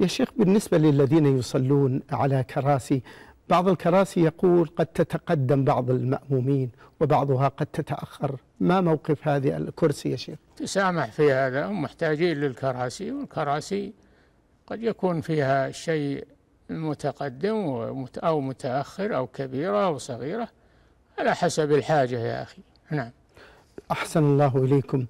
يا شيخ بالنسبة للذين يصلون على كراسي بعض الكراسي يقول قد تتقدم بعض المأمومين وبعضها قد تتأخر ما موقف هذه الكرسي يا شيخ تسامح في هذا هم محتاجين للكراسي والكراسي قد يكون فيها شيء متقدم أو متأخر أو كبيرة أو صغيرة على حسب الحاجة يا أخي نعم أحسن الله إليكم